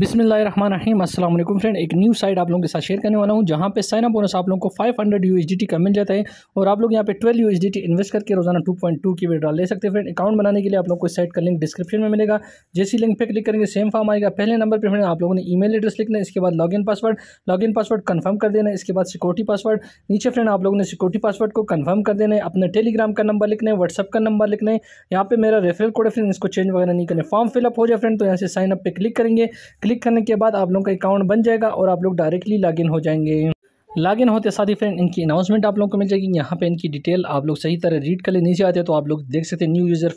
बिसमीम अल्लाम फ्रेंड एक न्यू साइट आप लोगों के साथ शेयर करने वाला हूँ जहाँ पे साइन अप बोनस आप लोगों को 500 हंड्रेड यू का मिल जाता है और आप लोग यहाँ पे 12 यू इन्वेस्ट करके रोजाना 2.2 की विड्रॉल ले सकते हैं फ्रेंड अकाउंट बनाने के लिए आप लोग को इस साइट का लिंक डिस्क्रिप्शन में मिलेगा जैसी लिंक पर क्लिक करेंगे सेम फॉर्म आएगा पहले नंबर पर फ्रेंड आप लोगों ने मेल एड्रेस लिखना है इसके बाद login password login password confirm कर देना है इसके बाद सिक्योरिटी पासवर्ड नीचे फ्रेंड आप लोगों ने सिक्योरिटी पासवर्ड को कन्फर्म कर देना है अपने टेलीग्राम का नंबर लिखना है व्हाट्सअप का नंबर लिखना है यहाँ पे मेरा रेफरल कोड है फ्रेंड इसको चेंज वगैरह नहीं करना फॉर्म फिलअप हो जाए फ्रेंड तो यहाँ से साइन अप पर क्लिक करेंगे क्लिक करने के बाद आप लोगों का अकाउंट बन जाएगा और आप लोग डायरेक्टली लॉगिन हो जाएंगे लॉगिन होते साथ ही फ्रेंड इनकी अनाउंसमेंट आप लोगों को मिल जाएगी यहाँ पे इनकी डिटेल आप लोग सही तरह रीड कर ले नीचे आते हैं तो आप लोग देख सकते हैं new user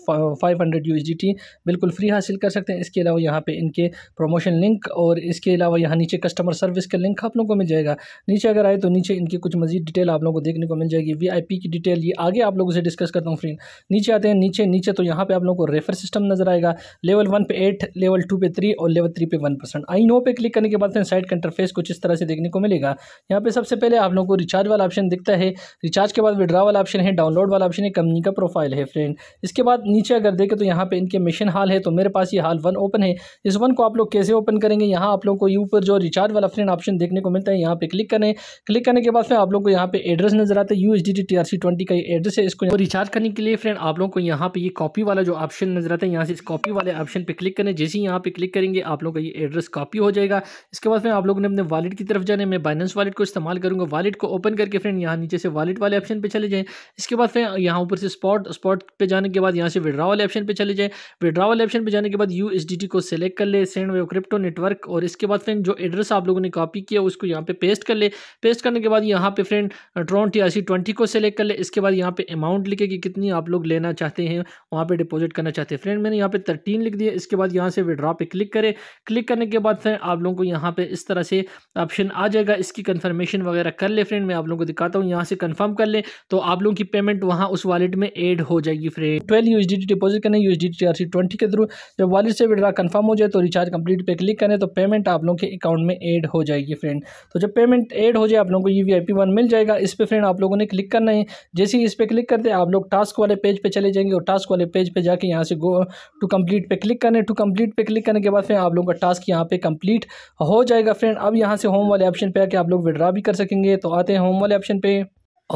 five hundred U बिल्कुल फ्री हासिल कर सकते हैं इसके अलावा यहाँ पे इनके प्रमोशन लिंक और इसके अलावा यहाँ नीचे कस्टमर सर्विस का लिंक आप लोग को मिल जाएगा नीचे अगर आए तो नीचे इनकी कुछ मजीद डिटेल आप लोगों को देखने को मिल जाएगी वी की डिटेल ये आगे आप लोगों से डिस्कस करता हूँ फ्रेंड नीचे आते हैं नीचे नीचे तो यहाँ पर आप लोगों को रेफर सिस्टम नजर आएगा लेवल वन पे एट लेवल टू पे थ्री और लेवल थ्री पे वन परसेंट आई नो पे क्लिक करने के बाद फ्रेंड साइड का इंटरफेस कुछ इस तरह से देखने को मिलेगा यहाँ पे सबसे पहले आप लोगों को रिचार्ज वाला ऑप्शन दिखता है रिचार्ज के बाद विड्रा वाला ऑप्शन है डाउनलोड वाला ऑप्शन है कंपनी का प्रोफाइल है फ्रेंड इसके बाद नीचे अगर देखें तो यहाँ पे इनके मिशन हाल है तो मेरे पास ये हाल वन ओपन है इस वन को आप लोग कैसे ओपन करेंगे यहाँ आप लोगों को ऊपर जो रिचार्ज वाला फ्रेंड ऑप्शन देखने को मिलता है यहाँ पे क्लिक करें क्लिक करने के बाद फिर आप लोग को यहाँ पे एड्रेस नजर आता है U H D T twenty का एड्रेस है इसको रिचार्ज करने के लिए फ्रेंड आप लोग को यहाँ पे ये कॉपी वाला जो ऑप्शन नजर आता है यहाँ से इस कॉपी वाले ऑप्शन पर क्लिक करें जैसे ही यहाँ पे क्लिक करेंगे आप लोग का ये एड्रेस कॉपी हो जाएगा इसके बाद फिर आप लोगों ने अपने वालेट की तरफ जाने में बाइनेंस वालेट को इस्तेमाल बार करूँगा वालेट को ओपन करके फ्रेंड यहाँ नीचे से वालेट वाले ऑप्शन पे चले जाएँ इसके बाद फिर यहाँ ऊपर से स्पॉट स्पॉट पे जाने के बाद यहाँ से विड्रा वाले ऑप्शन पे चले जाएँ विड्रा वाले ऑप्शन पे जाने के बाद यू को सेलेक्ट कर ले सेंड वे क्रिप्टो नेटवर्क और इसके बाद फ्रेंड जो एड्रेस आप लोगों ने कॉपी किया उसको यहाँ पे पेस्ट कर ले पेस्ट करने के बाद यहाँ पे फ्रेंड ट्रॉन टी आर को सेलेक्ट कर ले इसके बाद यहाँ पे अमाउंट लिखे कि कितनी आप लोग लेना चाहते हैं वहाँ पर डिपोजिट करना चाहते हैं फ्रेंड मैंने यहाँ पे थर्टीन लिख दिया इसके बाद यहाँ से विड्रा पे क्लिक करें क्लिक करने के बाद फ्रेंड आप लोगों को यहाँ पे इस तरह से ऑप्शन आ जाएगा इसकी कन्फर्मेशन ट्रांजेक्शन वगैरह कर ले फ्रेंड मैं आप लोगों को दिखाता हूँ यहाँ से कन्फर्म कर ले तो आप लोगों की पेमेंट वहाँ उस वालेट में एड हो जाएगी फ्रेंड ट्वेल्व यू डिपॉजिट करें यू एस के थ्रू जब वालेट से विड्रा कन्फर्म हो जाए तो रिचार्ज कंप्लीट पर क्लिक करें तो पेमेंट आप लोगों के अकाउंट में एड हो जाएगी फ्रेंड तो जब पेमेंट एड हो जाए आप लोगों को यू वी मिल जाएगा इस पर फ्रेंड आप लोगों ने क्लिक करना है जैसे ही इस पर क्लिक करते आप लोग टास्क वाले पेज पर चले जाएंगे और टास्क वाले पेज पर जाकर यहाँ से गो टू कंप्लीट पे क्लिक करने टू कंप्लीट पे क्लिक करने के बाद फिर आप लोगों का टास्क यहाँ पे कंप्लीट हो जाएगा फ्रेंड अब यहाँ से होम वाले ऑप्शन पे आके आप लोग विड्रा भी कर सकेंगे तो आते हैं होम वाले ऑप्शन पे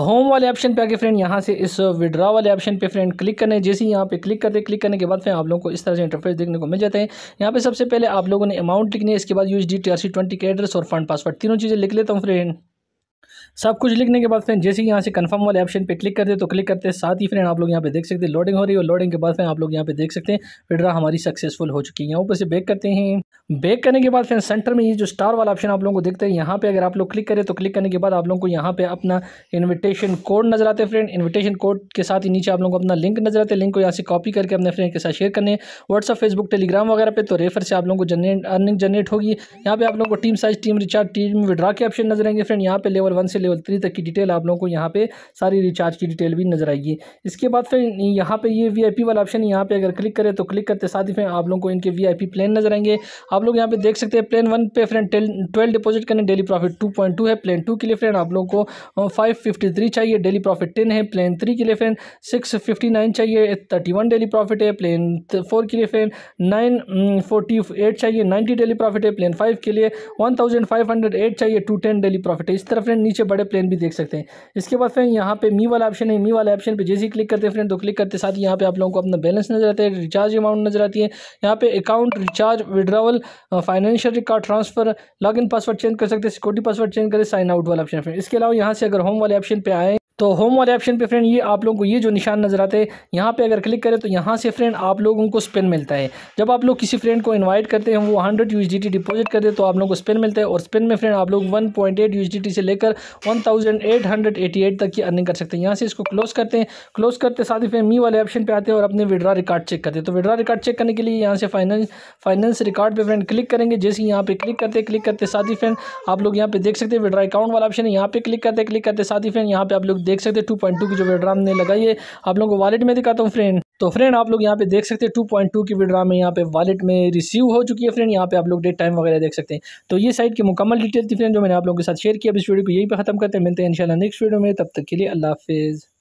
होम वाले ऑप्शन पे आके फ्रेंड यहाँ से इस विड्रा वाले ऑप्शन पे फ्रेंड क्लिक करने जैसे ही यहाँ पे क्लिक करते क्लिक करने के बाद फिर आप लोगों को इस तरह से इंटरफेस देखने को मिल जाते हैं यहाँ पे सबसे पहले आप लोगों ने अमाउंट लिखनी है इसके बाद U S D T R C twenty के एड्रेस और फंड पासवर्ड तीनों चीज़ें लिख लेता हूँ फ्रेंड सब कुछ लिखने के बाद फिर जैसे ही यहाँ से कंफर्म वाले ऑप्शन पे क्लिक करते तो क्लिक करते साथ ही फ्रेंड आप लोग यहाँ पे देख सकते हैं लोडिंग हो रही है और लोडिंग के बाद फिर आप लोग यहाँ पे देख सकते हैं विड्रा हमारी सक्सेसफुल हो चुकी है यहाँ ऊपर से बैक करते हैं बैक करने के बाद फिर सेंटर में ये जो स्टार वाला ऑप्शन आप लोगों को देखते हैं यहाँ पे अगर आप लोग क्लिक करें तो क्लिक करने के बाद आप लोगों को यहाँ पे अपना इन्विटेशन कोड नजर आते हैं फ्रेंड इन्विटेशन कोड के साथ ही नीचे आप लोगों को अपना लिंक नजर आते हैं लिंक को यहाँ से कॉपी करके अपने फ्रेंड के साथ शेयर करने व्हाट्सअप फेसबुक टेलीग्राम वगैरह पे तो रेफर से आप लोगों को जनरेट अर्निंग जनरेट होगी यहाँ पे आप लोगों को team size team recharge team withdraw के ऑप्शन नजर आएंगे फ्रेंड यहाँ पे लेवल लेवल वन से लेवल थ्री तक की डिटेल आप लोगों को यहाँ पे सारी रिचार्ज की डिटेल भी नजर आएगी इसके बाद फिर यहाँ पे ये वी वाला ऑप्शन यहाँ पे अगर क्लिक करें तो क्लिक करते साथ ही फिर आप लोगों को इनके वीआईपी प्लान नजर आएंगे आप लोग यहाँ पे देख सकते हैं प्लान वन पे फ्रेंड ट्वेल्व डिपोजिट करने डेली प्रॉफिट टू है प्लान टू के लिए फ्रेंड आप लोगों को फाइव चाहिए डेली प्रॉफिट टेन है प्लान थ्री के लिए फ्रेंड सिक्स चाहिए थर्टी डेली प्रॉफिट है प्लान फोर के लिए फ्रेंड नाइन चाहिए नाइन्टी डेली प्रॉफिट है प्लान फाइव के लिए वन चाहिए टू डेली प्रॉफिट है इस तरह फ्रेंड नीचे बड़े प्लेन भी देख सकते हैं इसके बाद फ्रेंड यहाँ पे मी वाला ऑप्शन है मी वाले ऑप्शन पे जैसे ही क्लिक करते हैं फ्रेंड तो क्लिक करते साथ ही यहाँ पे आप लोगों को अपना बैलेंस नजर आता है रिचार्ज अमाउंट नजर आती है यहाँ पे account recharge withdrawal financial record transfer log password change कर सकते हैं सिक्योरिटी पासवर्ड चेंज करें साइन आउट वाला ऑप्शन फ्रेंड इसके अलावा यहाँ से अगर होम वाले ऑप्शन पर आए तो होम वाले ऑप्शन पे फ्रेंड ये आप लोगों को ये जो निशान नज़र आते हैं यहाँ पे अगर क्लिक करें तो यहाँ से फ्रेंड आप लोगों को स्पिन मिलता है जब आप लोग किसी फ्रेंड को इनवाइट करते हैं वो 100 यू डिपॉजिट करते हैं तो आप लोगों को स्पिन मिलता है और स्पिन में फ्रेंड आप लोग 1.8 यूएसडीटी से लेकर वन तक की अर्निंग कर सकते हैं यहाँ से इसको क्लोज करते हैं क्लोज करते साथ ही फ्रेंड मी वाले ऑप्शन पर आते हैं और अपने विड्रा रिकार्ड चेक करते हैं तो विड्रा रिकार्ड चेक करने के लिए यहाँ से फाइनेंस फाइनेंस रिकॉर्ड पर फ्रेंड क्लिक करेंगे जैसे यहाँ पर क्लिक करते क्लिक करते साथ ही फ्रेंड आप लोग यहाँ पर देख सकते हैं विड्रा अकाउंट वाला ऑप्शन है यहाँ पर क्लिक करते क्लिक करते साथ ही फ्रेंड यहाँ पर आप लोग देख सकते हैं टू पॉइंट टू की जो विड्राम ने लगाई है आप लोगों को वालेट में दिखाता हूँ फ्रेंड तो फ्रेंड आप लोग यहाँ पे देख सकते हैं टू पॉइंट टू की विड्राम में यहाँ पे वालेट में रिसीव हो चुकी है फ्रेंड यहाँ पे आप लोग डेट टाइम वगैरह देख सकते हैं तो ये साइट की मुकम्मल डिटेल थी फ्रेंड जो मैंने आप लोगों के साथ शेयर किया इस वीडियो को यही पर खत्म करते हैं मिलते हैं इंशाल्लाह नेक्स्ट वीडियो में तब तक के लिए अल्लाह हाफिज़